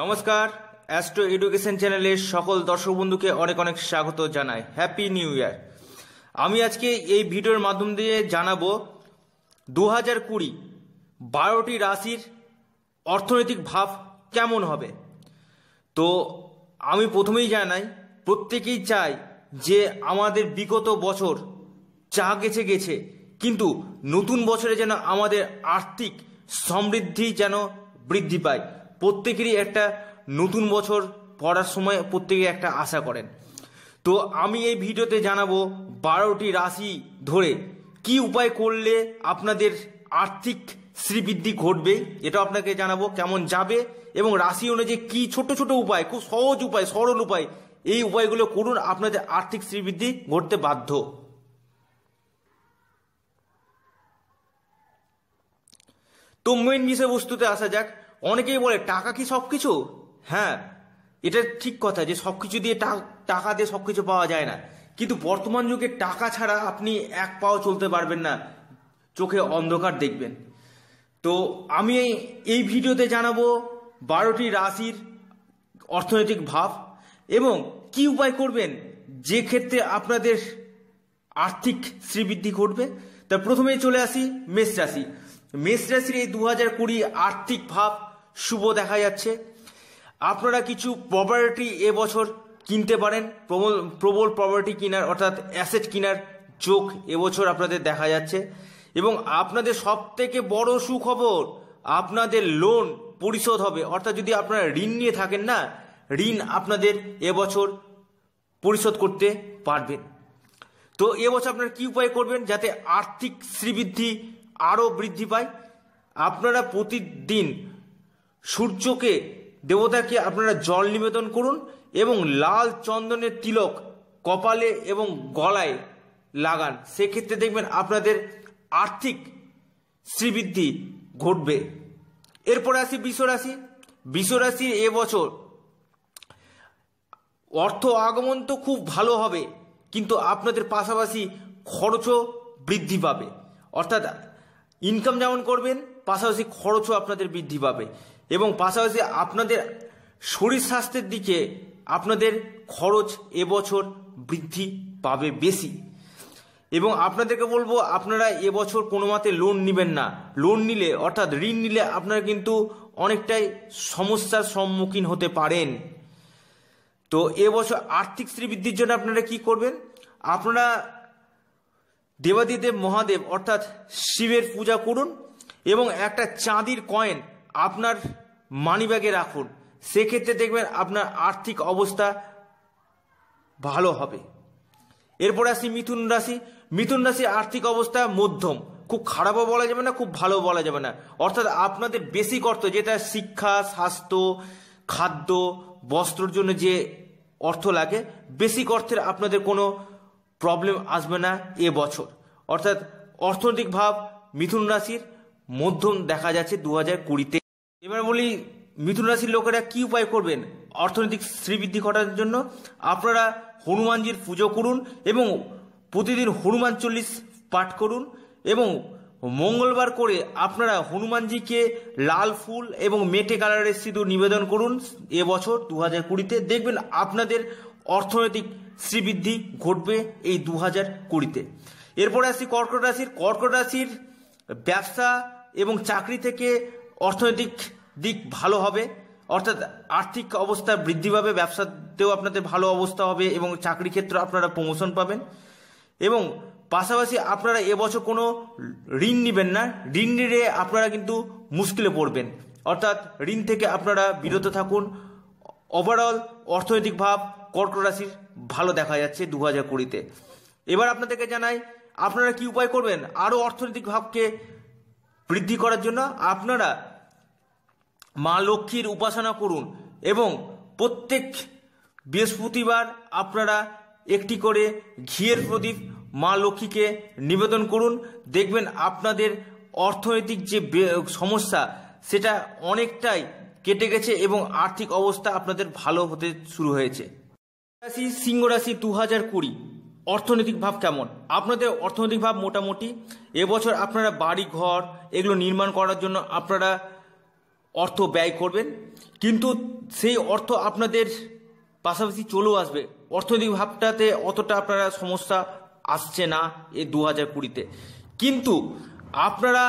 নমস্কার astro education চ্যানেলের সকল দর্শক বন্ধুকে অনেক অনেক স্বাগত জানাই হ্যাপি নিউ ইয়ার আমি আজকে এই ভিডিওর মাধ্যম দিয়ে জানাবো দু হাজার কুড়ি বারোটি রাশির অর্থনৈতিক ভাব কেমন হবে তো আমি প্রথমেই জানাই প্রত্যেকেই চাই যে আমাদের বিগত বছর চা গেছে গেছে কিন্তু নতুন বছরে যেন আমাদের আর্থিক সমৃদ্ধি যেন বৃদ্ধি পায় প্রত্যেকেরই একটা নতুন বছর পড়ার সময় প্রত্যেকে একটা আশা করেন তো আমি এই ভিডিওতে জানাবো বারোটি রাশি ধরে কি উপায় করলে আপনাদের আর্থিক শ্রীবৃদ্ধি ঘটবে এটা আপনাকে জানাবো কেমন যাবে এবং রাশি অনুযায়ী কি ছোট ছোট উপায় খুব সহজ উপায় সরল উপায় এই উপায়গুলো করুন আপনাদের আর্থিক শ্রীবৃদ্ধি ঘটতে বাধ্য তো মেন বিষয়বস্তুতে আসা যাক অনেকেই বলে টাকা কি সব কিছু হ্যাঁ এটা ঠিক কথা যে সব কিছু দিয়ে টাকা দিয়ে সব কিছু পাওয়া যায় না কিন্তু বর্তমান যুগে টাকা ছাড়া আপনি এক পাও চলতে পারবেন না চোখে অন্ধকার দেখবেন তো আমি এই ভিডিওতে জানাবো বারোটি রাশির অর্থনৈতিক ভাব এবং কি উপায় করবেন যে ক্ষেত্রে আপনাদের আর্থিক শ্রীবৃদ্ধি ঘটবে তা প্রথমেই চলে আসি মেষ রাশি মেষ রাশির এই দু হাজার কুড়ি আর্থিক ভাব শুভ দেখা যাচ্ছে আপনারা কিছু প্রপার্টি এবছর কিনতে পারেন প্রবল প্রবল প্রপার্টি কেনার অর্থাৎ অ্যাসেট কেনার যোগ এবছর আপনাদের দেখা যাচ্ছে এবং আপনাদের সব থেকে বড় সুখবর আপনাদের লোন পরিশোধ হবে অর্থাৎ যদি আপনারা ঋণ নিয়ে থাকেন না ঋণ আপনাদের এবছর পরিশোধ করতে পারবেন তো এবছর আপনারা কী উপায় করবেন যাতে আর্থিক শ্রীবৃদ্ধি আরও বৃদ্ধি পায় আপনারা প্রতিদিন সূর্যকে দেবতাকে আপনারা জল নিবেদন করুন এবং লাল চন্দনের তিলক কপালে এবং গলায় লাগান সেক্ষেত্রে দেখবেন আপনাদের আর্থিক শ্রীবৃদ্ধি ঘটবে এরপরে আসি বিশ্বরাশি বিশ্বরাশির এবছর অর্থ আগমন তো খুব ভালো হবে কিন্তু আপনাদের পাশাপাশি খরচও বৃদ্ধি পাবে অর্থাৎ ইনকাম যেমন করবেন পাশাপাশি খরচও আপনাদের বৃদ্ধি পাবে এবং পাশাপাশি আপনাদের শরীর স্বাস্থ্যের দিকে আপনাদের খরচ এবছর বৃদ্ধি পাবে বেশি এবং আপনাদেরকে বলবো আপনারা এবছর কোনো মতে লোন নেবেন না লোন নিলে অর্থাৎ ঋণ নিলে আপনারা কিন্তু অনেকটাই সমস্যার সম্মুখীন হতে পারেন তো এবছর আর্থিক বৃদ্ধির জন্য আপনারা কি করবেন আপনারা দেবাদিদেব মহাদেব অর্থাৎ শিবের পূজা করুন এবং একটা চাঁদির কয়েন আপনার মানিব্যাগে রাখুন সেক্ষেত্রে দেখবেন আপনার আর্থিক অবস্থা ভালো হবে এরপর আসি মিথুন রাশি মিথুন রাশি আর্থিক অবস্থা মধ্যম খুব খারাপও বলা যাবে না খুব ভালো বলা যাবে না অর্থাৎ আপনাদের বেশি অর্থ যেটা শিক্ষা স্বাস্থ্য খাদ্য বস্ত্রর জন্য যে অর্থ লাগে বেশি অর্থের আপনাদের কোনো প্রবলেম আসবে না এ বছর অর্থাৎ অর্থনৈতিক ভাব মিথুন রাশির মধ্যম দেখা যাচ্ছে দু হাজার কুড়িতে এবার বলি মিথুন রাশির লোকেরা কি উপায় করবেন অর্থনৈতিক শ্রীবৃদ্ধি ঘটানোর জন্য আপনারা হনুমানজির পুজো করুন এবং প্রতিদিন হনুমান চল্লিশ পাঠ করুন এবং মঙ্গলবার করে আপনারা হনুমানজিকে লাল ফুল এবং মেটে কালারের সিঁদুর নিবেদন করুন এবছর দু হাজার কুড়িতে দেখবেন আপনাদের অর্থনৈতিক শ্রীবৃদ্ধি ঘটবে এই দু হাজার কুড়িতে এরপরে আসি কর্কট রাশির কর্কট রাশির ব্যবসা এবং চাকরি থেকে অর্থনৈতিক দিক ভালো হবে অর্থাৎ আর্থিক অবস্থা বৃদ্ধি পাবে ব্যবসাতেও আপনাদের ভালো অবস্থা হবে এবং চাকরি ক্ষেত্রে আপনারা প্রমোশন পাবেন এবং পাশাপাশি আপনারা এবছর কোনো ঋণ নেবেন না ঋণ নিলে আপনারা কিন্তু মুশকিলে পড়বেন অর্থাৎ ঋণ থেকে আপনারা বিরত থাকুন ওভারঅল অর্থনৈতিক ভাব কর্কট রাশির ভালো দেখা যাচ্ছে দু হাজার কুড়িতে এবার আপনাদেরকে জানাই আপনারা কি উপায় করবেন আরও অর্থনৈতিক ভাবকে বৃদ্ধি করার জন্য আপনারা মা লক্ষ্মীর উপাসনা করুন এবং প্রত্যেক বৃহস্পতিবার আপনারা একটি করে ঘিয়ের প্রদীপ মা লক্ষ্মীকে নিবেদন করুন দেখবেন আপনাদের অর্থনৈতিক যে সমস্যা সেটা অনেকটাই কেটে গেছে এবং আর্থিক অবস্থা আপনাদের ভালো হতে শুরু হয়েছে রাশি সিংহ রাশি দু হাজার কুড়ি অর্থনৈতিক ভাব কেমন আপনাদের অর্থনৈতিক ভাব মোটামুটি এবছর আপনারা বাড়ি ঘর এগুলো নির্মাণ করার জন্য আপনারা অর্থ ব্যয় করবেন কিন্তু সেই অর্থ আপনাদের পাশাপাশি চলেও আসবে অর্থনৈতিক ভাবটাতে অতটা আপনারা সমস্যা আসছে না এ দু হাজার কুড়িতে কিন্তু আপনারা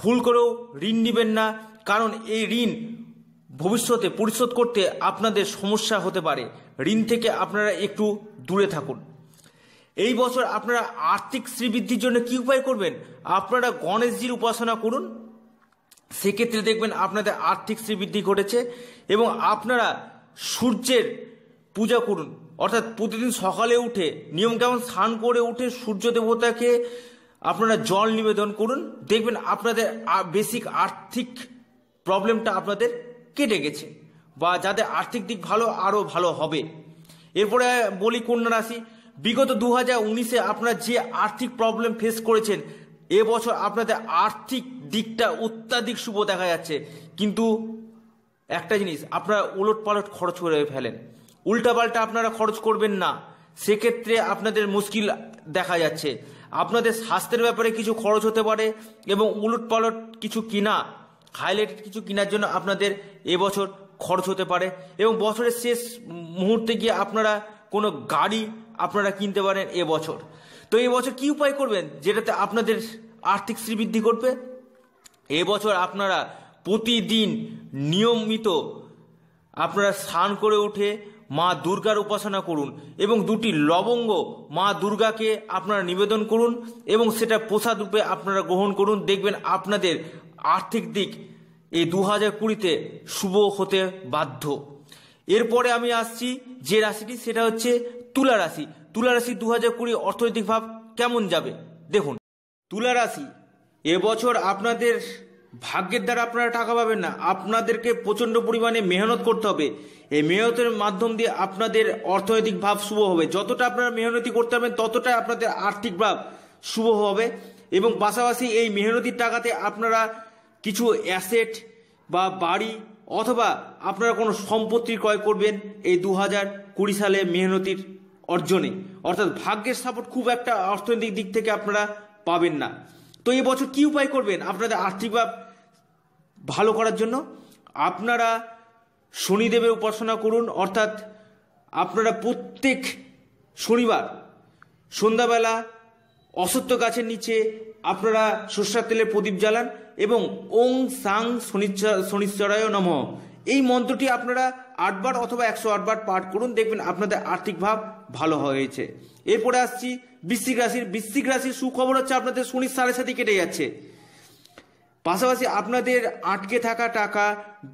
ভুল করেও ঋণ নেবেন না কারণ এই ঋণ ভবিষ্যতে পরিশোধ করতে আপনাদের সমস্যা হতে পারে ঋণ থেকে আপনারা একটু দূরে থাকুন এই বছর আপনারা আর্থিক শ্রীবৃদ্ধির জন্য কী উপায় করবেন আপনারা গণেশজির উপাসনা করুন সেক্ষেত্রে দেখবেন আপনাদের আর্থিক শ্রীবৃদ্ধি ঘটেছে এবং আপনারা সূর্যের পূজা করুন অর্থাৎ প্রতিদিন সকালে উঠে নিয়ম কেমন স্নান করে উঠে সূর্য দেবতাকে আপনারা জল নিবেদন করুন দেখবেন আপনাদের বেসিক আর্থিক প্রবলেমটা আপনাদের কেটে গেছে বা যাদের আর্থিক দিক ভালো আরও ভালো হবে এরপরে বলি কন্যা রাশি বিগত দু হাজার উনিশে আপনারা যে আর্থিক প্রবলেম ফেস করেছেন এবছর আপনাদের আর্থিক দিকটা অত্যাধিক শুভ দেখা যাচ্ছে কিন্তু একটা জিনিস আপনারা উলট পালট খরচ করে ফেলেন উল্টাপাল্টা আপনারা খরচ করবেন না সেক্ষেত্রে আপনাদের মুশকিল দেখা যাচ্ছে আপনাদের স্বাস্থ্যের ব্যাপারে কিছু খরচ হতে পারে এবং উলট পালট কিছু কিনা হাইলাইটেড কিছু কেনার জন্য আপনাদের এবছর খরচ হতে পারে এবং বছরের শেষ মুহূর্তে গিয়ে আপনারা কোনো গাড়ি আপনারা কিনতে পারেন এবছর তো এবছর কি উপায় করবেন যেটাতে আপনাদের আর্থিক শ্রীবৃদ্ধি করবে এবছর আপনারা প্রতিদিন নিয়মিত আপনারা স্নান করে উঠে মা দুর্গার উপাসনা করুন এবং দুটি লবঙ্গ মা দুর্গাকে আপনারা নিবেদন করুন এবং সেটা প্রসাদ রূপে আপনারা গ্রহণ করুন দেখবেন আপনাদের আর্থিক দিক এই দু হাজার কুড়িতে শুভ হতে বাধ্য এরপরে আমি আসছি যে রাশিটি সেটা হচ্ছে তুলা রাশি তুলা রাশি দু হাজার কুড়ি অর্থনৈতিক ভাব কেমন যাবে দেখুন তুলা রাশি এবছর আপনাদের ভাগ্যের দ্বারা আপনারা টাকা পাবেন না আপনাদেরকে প্রচণ্ড পরিমাণে মেহনত করতে হবে এই মেহনতের মাধ্যম দিয়ে আপনাদের অর্থনৈতিক ভাব শুভ হবে যতটা আপনারা মেহনতি করতে পারবেন ততটাই আপনাদের আর্থিক ভাব শুভ হবে এবং পাশাপাশি এই মেহনতির টাকাতে আপনারা কিছু অ্যাসেট বা বাড়ি অথবা আপনারা কোনো সম্পত্তি ক্রয় করবেন এই দু হাজার কুড়ি সালে মেহনতির অর্জনে অর্থাৎ ভাগ্যের সাপোর্ট খুব একটা অর্থনৈতিক দিক থেকে আপনারা পাবেন না তো এবছর কী উপায় করবেন আপনাদের আর্থিক ভাব ভালো করার জন্য আপনারা শনিদেবের উপাসনা করুন অর্থাৎ আপনারা প্রত্যেক শনিবার সন্ধ্যাবেলা অসত্য গাছের নিচে আপনারা সর্ষার তেলের প্রদীপ জ্বালান এবং ওং সাং শনিশ্চরায় নম এই মন্ত্রটি আপনারা আটবার অথবা একশো আটবার পাঠ করুন দেখবেন আপনাদের আর্থিক ভাব ভালো হয়েছে এরপরে আসছি বৃশ্চিক রাশির বৃশ্চিক রাশির সুখবর হচ্ছে আপনাদের শনির সাড়ে সাথে কেটে যাচ্ছে পাশাপাশি আপনাদের আটকে থাকা টাকা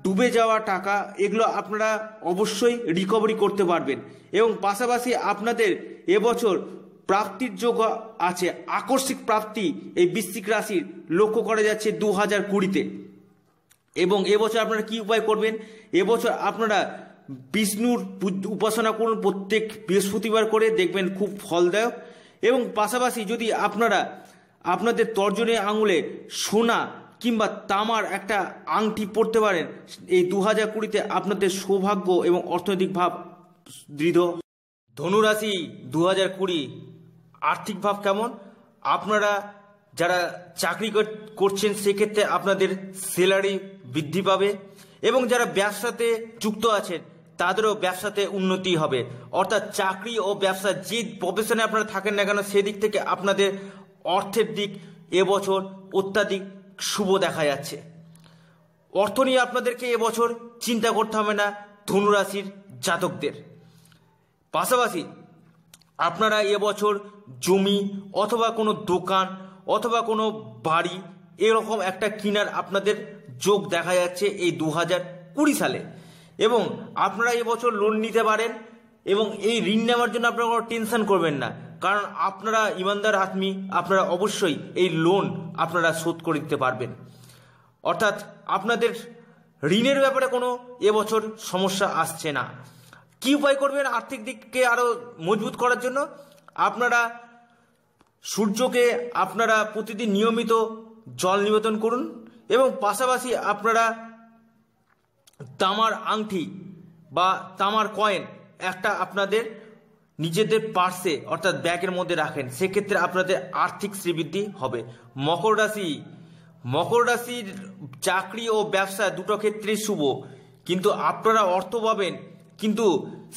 ডুবে যাওয়া টাকা এগুলো আপনারা অবশ্যই রিকভারি করতে পারবেন এবং পাশাপাশি আপনাদের এবছর প্রাপ্তির যোগ আছে আকস্মিক প্রাপ্তি এই বৃশ্চিক রাশির লক্ষ্য করা যাচ্ছে দু হাজার কুড়িতে এবং এবছর আপনারা কি উপায় করবেন এবছর আপনারা বিষ্ণুর উপাসনা করুন প্রত্যেক বৃহস্পতিবার করে দেখবেন খুব ফলদায়ক এবং পাশাপাশি যদি আপনারা আপনাদের তর্জনী আঙুলে সোনা কিংবা তামার একটা আংটি পড়তে পারেন এই দু হাজার কুড়িতে আপনাদের সৌভাগ্য এবং অর্থনৈতিক ভাব দৃঢ় ধনুরাশি দু হাজার কুড়ি আর্থিক ভাব কেমন আপনারা যারা চাকরি করছেন সেক্ষেত্রে আপনাদের স্যালারি বৃদ্ধি পাবে এবং যারা ব্যবসাতে যুক্ত আছেন তাদেরও ব্যবসাতে উন্নতি হবে অর্থাৎ চাকরি ও ব্যবসা যে প্রফেশনে আপনারা থাকেন না কেন সেদিক থেকে আপনাদের অর্থের দিক এবছর অত্যাধিক শুভ দেখা যাচ্ছে অর্থ নিয়ে আপনাদেরকে এবছর চিন্তা করতে হবে না ধনুরাশির জাতকদের পাশাপাশি আপনারা এবছর জমি অথবা কোনো দোকান অথবা কোনো বাড়ি এরকম একটা কিনার আপনাদের যোগ দেখা যাচ্ছে এই দু হাজার কুড়ি সালে এবং আপনারা এবছর লোন নিতে পারেন এবং এই ঋণ নেওয়ার জন্য আপনারা কোনো টেনশন করবেন না কারণ আপনারা ইমানদার আত্মী আপনারা অবশ্যই এই লোন আপনারা শোধ করে দিতে পারবেন অর্থাৎ আপনাদের ঋণের ব্যাপারে কোনো এবছর সমস্যা আসছে না কি উপায় করবেন আর্থিক দিককে আরও মজবুত করার জন্য আপনারা সূর্যকে আপনারা প্রতিদিন নিয়মিত জল নিবেদন করুন এবং পাশাপাশি আপনারা তামার আংটি বা তামার কয়েন একটা আপনাদের নিজেদের পার্সে অর্থাৎ ব্যাগের মধ্যে রাখেন সেক্ষেত্রে আপনাদের আর্থিক শ্রীবৃদ্ধি হবে মকর রাশি মকর রাশির চাকরি ও ব্যবসা দুটো ক্ষেত্রেই শুভ কিন্তু আপনারা অর্থ পাবেন কিন্তু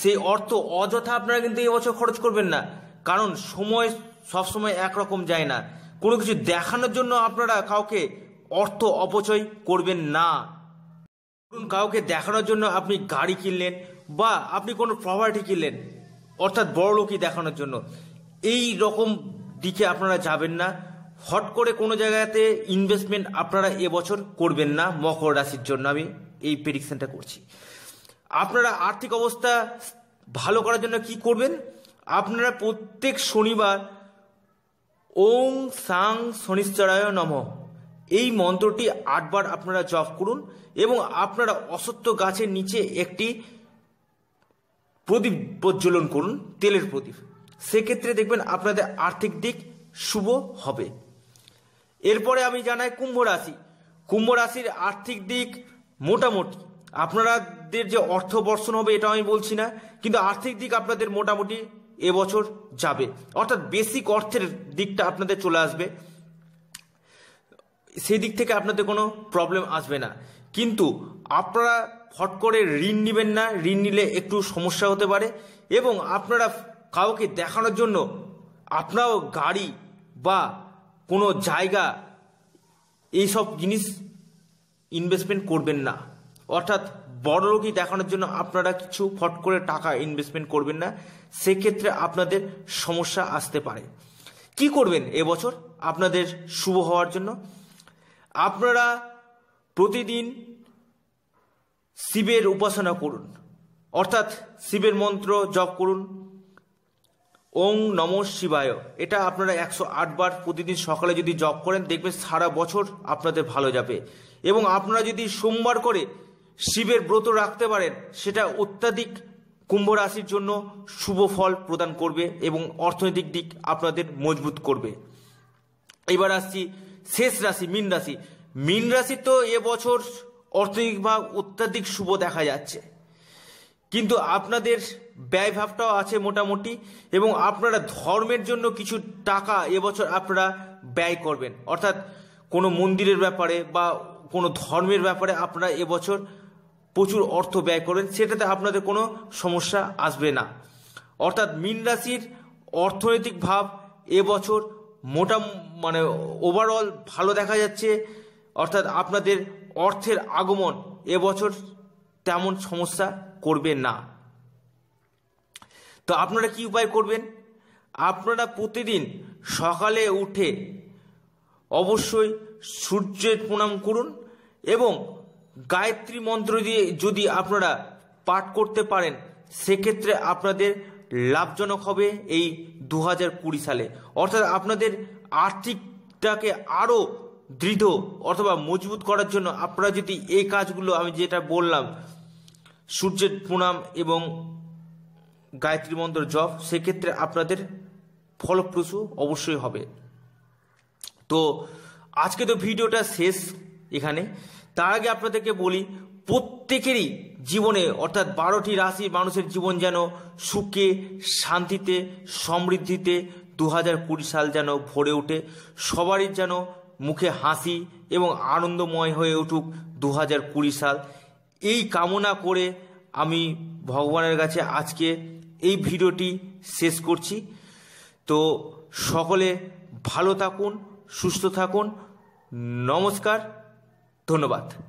সেই অর্থ অযথা আপনারা কিন্তু এবছর খরচ করবেন না কারণ সময় সবসময় একরকম যায় না কোনো কিছু দেখানোর জন্য আপনারা কাউকে অর্থ অপচয় করবেন না ধরুন কাউকে দেখানোর জন্য আপনি গাড়ি কিনলেন বা আপনি কোনো প্রপার্টি কিনলেন অর্থাৎ বড়লোকই দেখানোর জন্য এই রকম দিকে আপনারা যাবেন না হট করে কোনো জায়গাতে ইনভেস্টমেন্ট আপনারা এবছর করবেন না মকর রাশির জন্য আমি এই প্রেডিকশনটা করছি আপনারা আর্থিক অবস্থা ভালো করার জন্য কি করবেন আপনারা প্রত্যেক শনিবার ওং সাং শনিশ্চরায় নম এই মন্ত্রটি আটবার আপনারা জপ করুন এবং আপনারা অসত্য গাছের নিচে একটি প্রদীপ প্রজ্বলন করুন তেলের প্রদীপ সেক্ষেত্রে দেখবেন আপনাদের আর্থিক দিক শুভ হবে এরপরে আমি জানাই কুম্ভ রাশি কুম্ভ রাশির আর্থিক দিক মোটামুটি আপনাদের যে অর্থ বর্ষণ হবে এটা আমি বলছি না কিন্তু আর্থিক দিক আপনাদের মোটামুটি এবছর যাবে অর্থাৎ বেসিক অর্থের দিকটা আপনাদের চলে আসবে সেই দিক থেকে আপনাদের কোনো প্রবলেম আসবে না কিন্তু আপনারা ফট করে ঋণ নেবেন না ঋণ নিলে একটু সমস্যা হতে পারে এবং আপনারা কাউকে দেখানোর জন্য আপনারাও গাড়ি বা কোনো জায়গা এইসব জিনিস ইনভেস্টমেন্ট করবেন না অর্থাৎ বড় রোগী দেখানোর জন্য আপনারা কিছু ফট করে টাকা ইনভেস্টমেন্ট করবেন না সেক্ষেত্রে আপনাদের সমস্যা আসতে পারে কি করবেন এবছর আপনাদের শুভ হওয়ার জন্য আপনারা প্রতিদিন শিবের উপাসনা করুন অর্থাৎ শিবের মন্ত্র জপ করুন ওং নম শিবায় এটা আপনারা একশো বার প্রতিদিন সকালে যদি জপ করেন দেখবেন সারা বছর আপনাদের ভালো যাবে এবং আপনারা যদি সোমবার করে শিবের ব্রত রাখতে পারেন সেটা অত্যাধিক কুম্ভ রাশির জন্য শুভ ফল প্রদান করবে এবং অর্থনৈতিক দিক আপনাদের মজবুত করবে এবার আসছি শেষ রাশি মিন রাশি মিন রাশি তো এবছর অর্থনৈতিক অত্যাধিক শুভ দেখা যাচ্ছে কিন্তু আপনাদের ব্যয়ভাবটাও আছে মোটামুটি এবং আপনারা ধর্মের জন্য কিছু টাকা এবছর আপনারা ব্যয় করবেন অর্থাৎ কোনো মন্দিরের ব্যাপারে বা কোনো ধর্মের ব্যাপারে আপনারা এবছর প্রচুর অর্থ ব্যয় করেন সেটাতে আপনাদের কোনো সমস্যা আসবে না অর্থাৎ মীন রাশির অর্থনৈতিক ভাব এবছর মোটা মানে ওভারঅল ভালো দেখা যাচ্ছে অর্থাৎ আপনাদের অর্থের আগমন এবছর তেমন সমস্যা করবে না তো আপনারা কি উপায় করবেন আপনারা প্রতিদিন সকালে উঠে অবশ্যই সূর্যের প্রণাম করুন এবং গায়ত্রী মন্ত্র দিয়ে যদি আপনারা পাঠ করতে পারেন সেক্ষেত্রে আপনাদের লাভজনক হবে এই দু সালে অর্থাৎ আপনাদের আর্থিকটাকে আরও দৃঢ় অথবা মজবুত করার জন্য আপনারা যদি এই কাজগুলো আমি যেটা বললাম সূর্যের প্রণাম এবং গায়ত্রী মন্ত্র জপ সেক্ষেত্রে আপনাদের ফলপ্রসূ অবশ্যই হবে তো আজকে তো ভিডিওটা শেষ এখানে তার আগে আপনাদেরকে বলি প্রত্যেকেরই জীবনে অর্থাৎ বারোটি রাশি মানুষের জীবন যেন সুখে শান্তিতে সমৃদ্ধিতে দু হাজার কুড়ি সাল যেন ভরে ওঠে সবারই যেন মুখে হাসি এবং আনন্দময় হয়ে উঠুক দু হাজার কুড়ি সাল এই কামনা করে আমি ভগবানের কাছে আজকে এই ভিডিওটি শেষ করছি তো সকলে ভালো থাকুন সুস্থ থাকুন নমস্কার ধন্যবাদ